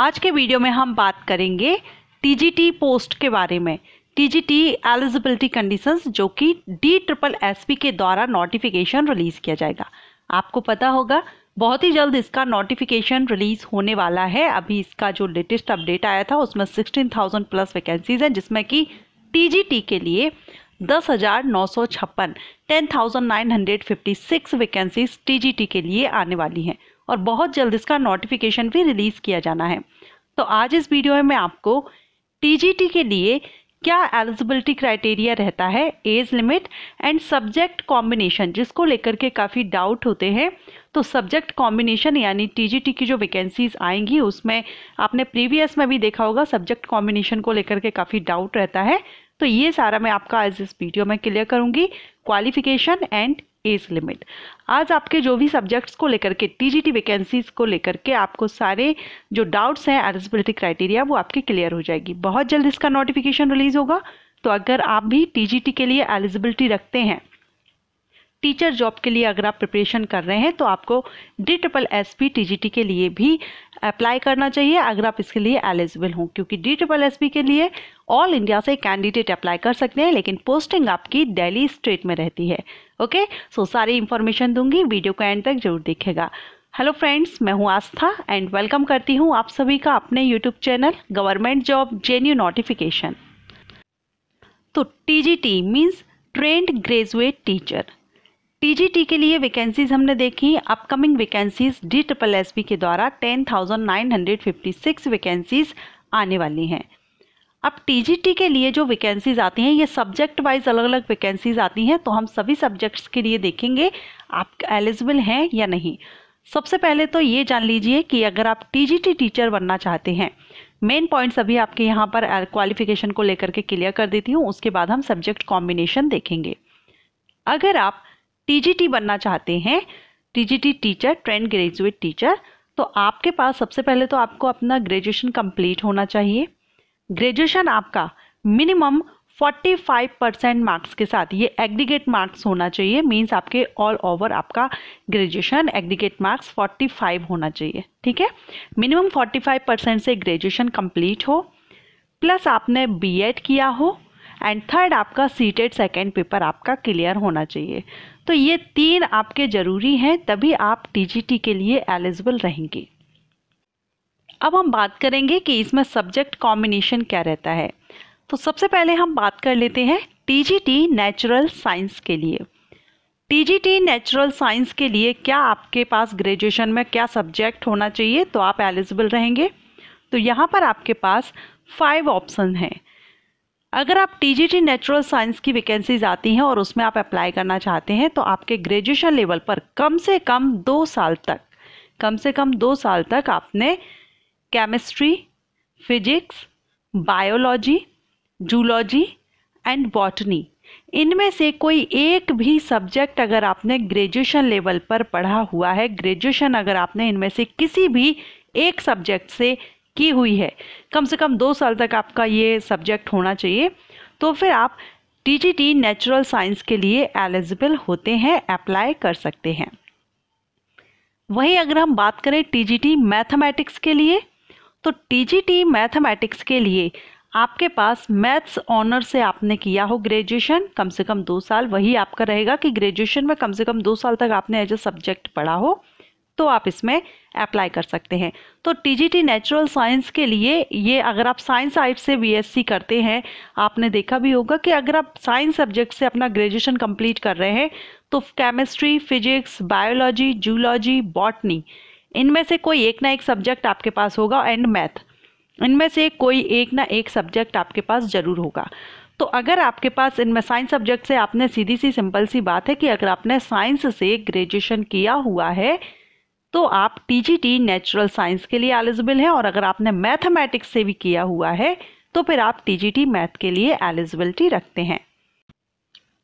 आज के वीडियो में हम बात करेंगे टीजीटी पोस्ट के बारे में टीजीटी एलिजिबिलिटी कंडीशंस जो कि डी ट्रिपल एसपी के द्वारा नोटिफिकेशन रिलीज किया जाएगा आपको पता होगा बहुत ही जल्द इसका नोटिफिकेशन रिलीज होने वाला है अभी इसका जो लेटेस्ट अपडेट आया था उसमें 16,000 प्लस वैकेंसीज हैं जिसमें कि टीजीटी के लिए दस हज़ार नौ सौ छप्पन ten thousand nine hundred fifty six vacancies T के लिए आने वाली हैं और बहुत जल्द इसका नोटिफिकेशन भी रिलीज़ किया जाना है तो आज इस वीडियो में मैं आपको टी के लिए क्या एलिजिबिलिटी क्राइटेरिया रहता है age limit and subject combination जिसको लेकर के काफ़ी डाउट होते हैं तो सब्जेक्ट कॉम्बिनेशन यानी टीजीटी की जो वैकेंसीज आएंगी उसमें आपने प्रीवियस में भी देखा होगा सब्जेक्ट कॉम्बिनेशन को लेकर के काफ़ी डाउट रहता है तो ये सारा मैं आपका आज इस वीडियो में क्लियर करूँगी क्वालिफिकेशन एंड एज लिमिट आज आपके जो भी सब्जेक्ट्स को लेकर के टीजीटी वैकेंसीज को लेकर के आपको सारे जो डाउट्स हैं एलिजिबिलिटी क्राइटेरिया वो आपकी क्लियर हो जाएगी बहुत जल्द इसका नोटिफिकेशन रिलीज होगा तो अगर आप भी टीजीटी के लिए एलिजिबिलिटी रखते हैं टीचर जॉब के लिए अगर आप प्रिपरेशन कर रहे हैं तो आपको D triple S P T G T के लिए भी अप्लाई करना चाहिए अगर आप इसके लिए एलिजिबल हों क्योंकि डी ट्रिपल एस पी के लिए ऑल इंडिया से कैंडिडेट अप्लाई कर सकते हैं लेकिन पोस्टिंग आपकी दिल्ली स्टेट में रहती है ओके सो सारी इन्फॉर्मेशन दूंगी वीडियो को एंड तक जरूर देखेगा हेलो फ्रेंड्स मैं हूं आस्था एंड वेलकम करती हूं आप सभी का अपने YouTube channel government job genuine notification तो T G T means trained graduate teacher TGT के लिए वैकेंसीज हमने देखी upcoming vacancies D triple S के द्वारा ten thousand nine hundred fifty six vacancies आने वाली हैं अब टीजीटी के लिए जो वैकेंसीज आती हैं ये सब्जेक्ट वाइज अलग अलग वैकेंसीज आती हैं तो हम सभी सब्जेक्ट्स के लिए देखेंगे आप एलिजिबल हैं या नहीं सबसे पहले तो ये जान लीजिए कि अगर आप टीजीटी टीचर बनना चाहते हैं मेन पॉइंट्स अभी आपके यहाँ पर क्वालिफिकेशन uh, को लेकर के क्लियर कर देती हूँ उसके बाद हम सब्जेक्ट कॉम्बिनेशन देखेंगे अगर आप टीजीटी बनना चाहते हैं TGT teacher trained graduate teacher तो आपके पास सबसे पहले तो आपको अपना ग्रेजुएशन कंप्लीट होना चाहिए ग्रेजुएशन आपका मिनिमम 45 परसेंट मार्क्स के साथ ये एग्रीगेट मार्क्स होना चाहिए मींस आपके ऑल ओवर आपका ग्रेजुएशन एग्रीगेट मार्क्स 45 होना चाहिए ठीक है मिनिमम 45 परसेंट से ग्रेजुएशन कंप्लीट हो प्लस आपने बीएड किया हो एंड थर्ड आपका सीटेड सेकेंड पेपर आपका क्लियर होना चाहिए तो ये तीन आपके ज़रूरी हैं तभी आप टीजीटी के लिए एलिजिबल रहेंगे अब हम बात करेंगे कि इसमें सब्जेक्ट कॉम्बिनेशन क्या रहता है तो सबसे पहले हम बात कर लेते हैं टीजीटी नेचुरल साइंस के लिए टीजीटी नेचुरल साइंस के लिए क्या आपके पास ग्रेजुएशन में क्या सब्जेक्ट होना चाहिए तो आप एलिजिबल रहेंगे तो यहाँ पर आपके पास फाइव ऑप्शन हैं अगर आप टीजीटी नेचुरल साइंस की वैकेंसीज आती हैं और उसमें आप अप्लाई करना चाहते हैं तो आपके ग्रेजुएशन लेवल पर कम से कम दो साल तक कम से कम दो साल तक आपने chemistry physics biology zoology and botany इनमें से कोई एक भी सब्जेक्ट अगर आपने ग्रेजुएशन लेवल पर पढ़ा हुआ है ग्रेजुएशन अगर आपने इनमें से किसी भी एक सब्जेक्ट से की हुई है कम से कम दो साल तक आपका ये सब्जेक्ट होना चाहिए तो फिर आप टी नेचुरल साइंस के लिए एलिजिबल होते हैं अप्लाई कर सकते हैं वहीं अगर हम बात करें टीजीटी मैथमेटिक्स के लिए तो टीजीटी मैथमेटिक्स के लिए आपके पास मैथ्स ऑनर से आपने किया हो ग्रेजुएशन कम से कम दो साल वही आपका रहेगा कि ग्रेजुएशन में कम से कम दो साल तक आपने एज ए सब्जेक्ट पढ़ा हो तो आप इसमें अप्लाई कर सकते हैं तो टीजीटी नेचुरल साइंस के लिए ये अगर आप साइंस साइड से बीएससी करते हैं आपने देखा भी होगा कि अगर आप साइंस सब्जेक्ट से अपना ग्रेजुएशन कंप्लीट कर रहे हैं तो chemistry physics biology zoology botany इनमें से कोई एक ना एक सब्जेक्ट आपके पास होगा एंड मैथ इनमें से कोई एक ना एक सब्जेक्ट आपके पास ज़रूर होगा तो अगर आपके पास इनमें साइंस सब्जेक्ट से आपने सीधी सी सिंपल सी बात है कि अगर आपने साइंस से ग्रेजुएशन किया हुआ है तो आप टीजीटी नेचुरल साइंस के लिए एलिजिबल हैं और अगर आपने मैथमेटिक्स से भी किया हुआ है तो फिर आप टीजीटी मैथ के लिए एलिजिबिलिटी रखते हैं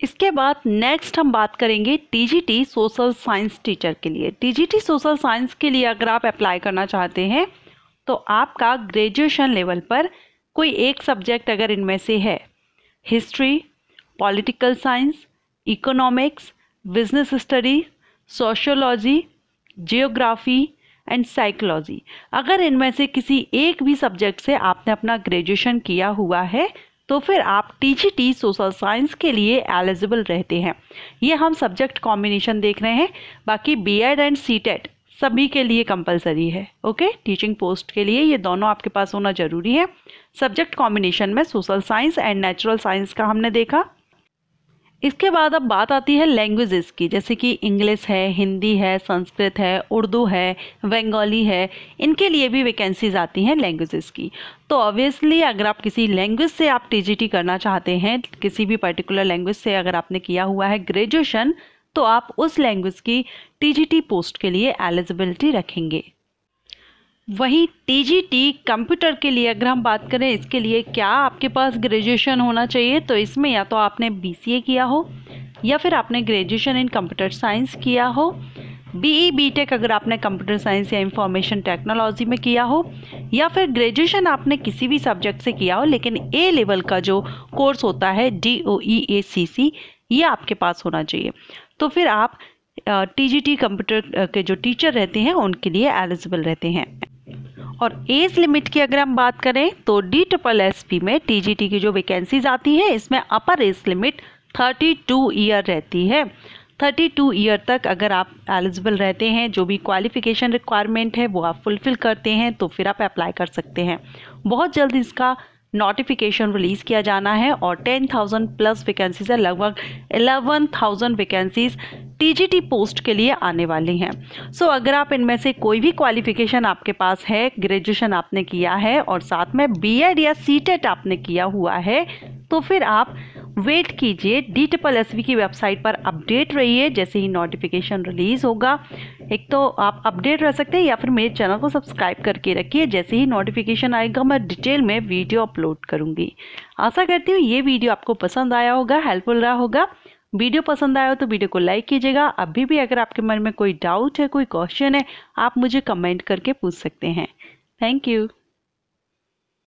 इसके बाद नेक्स्ट हम बात करेंगे टीजीटी सोशल साइंस टीचर के लिए टीजीटी सोशल साइंस के लिए अगर आप अप्लाई करना चाहते हैं तो आपका ग्रेजुएशन लेवल पर कोई एक सब्जेक्ट अगर इनमें से है history political science economics business study sociology geography and psychology अगर इनमें से किसी एक भी सब्जेक्ट से आपने अपना ग्रेजुएशन किया हुआ है तो फिर आप टी सोशल साइंस के लिए एलिजिबल रहते हैं ये हम सब्जेक्ट कॉम्बिनेशन देख रहे हैं बाकी B Ed and C TET सभी के लिए कंपलसरी है ओके टीचिंग पोस्ट के लिए ये दोनों आपके पास होना ज़रूरी है सब्जेक्ट कॉम्बिनेशन में social science and natural science का हमने देखा इसके बाद अब बात आती है लैंग्वेजेस की जैसे कि इंग्लिश है हिंदी है संस्कृत है उर्दू है बंगाली है इनके लिए भी वैकेंसीज आती हैं लैंग्वेजेस की तो ऑब्वियसली अगर आप किसी लैंग्वेज से आप टीजीटी करना चाहते हैं किसी भी पर्टिकुलर लैंग्वेज से अगर आपने किया हुआ है ग्रेजुएशन तो आप उस लैंग्वेज की टी पोस्ट के लिए एलिजिबिलिटी रखेंगे वहीं टी कंप्यूटर के लिए अगर हम बात करें इसके लिए क्या आपके पास ग्रेजुएशन होना चाहिए तो इसमें या तो आपने बी किया हो या फिर आपने ग्रेजुएशन इन कंप्यूटर साइंस किया हो बी ई e, अगर आपने कंप्यूटर साइंस या इंफॉर्मेशन टेक्नोलॉजी में किया हो या फिर ग्रेजुएशन आपने किसी भी सब्जेक्ट से किया हो लेकिन ए लेवल का जो कोर्स होता है डी ओ ई ए सी सी ये आपके पास होना चाहिए तो फिर आप टी जी टी कंप्यूटर के जो टीचर रहते हैं उनके लिए एलिजिबल रहते हैं और एज लिमिट की अगर हम बात करें तो डी ट्रिपल एस पी में टीजीटी की जो वैकेंसीज आती हैं इसमें अपर एज लिमिट 32 ईयर रहती है 32 ईयर तक अगर आप एलिजिबल रहते हैं जो भी क्वालिफिकेशन रिक्वायरमेंट है वो आप फुलफ़िल करते हैं तो फिर आप अप्लाई कर सकते हैं बहुत जल्द इसका नोटिफिकेशन रिलीज़ किया जाना है और 10,000 प्लस वैकेंसीज है लगभग 11,000 वैकेंसीज टीजीटी पोस्ट के लिए आने वाली हैं सो so, अगर आप इनमें से कोई भी क्वालिफिकेशन आपके पास है ग्रेजुएशन आपने किया है और साथ में बीएड या सीटेट आपने किया हुआ है तो फिर आप वेट कीजिए डी ट्रिपल एस की वेबसाइट पर अपडेट रहिए जैसे ही नोटिफिकेशन रिलीज़ होगा एक तो आप अपडेट रह सकते हैं या फिर मेरे चैनल को सब्सक्राइब करके रखिए जैसे ही नोटिफिकेशन आएगा मैं डिटेल में वीडियो अपलोड करूँगी आशा करती हूँ ये वीडियो आपको पसंद आया होगा हेल्पफुल रहा होगा वीडियो पसंद आया हो तो वीडियो को लाइक कीजिएगा अभी भी अगर आपके मन में कोई डाउट है कोई क्वेश्चन है आप मुझे कमेंट करके पूछ सकते हैं थैंक यू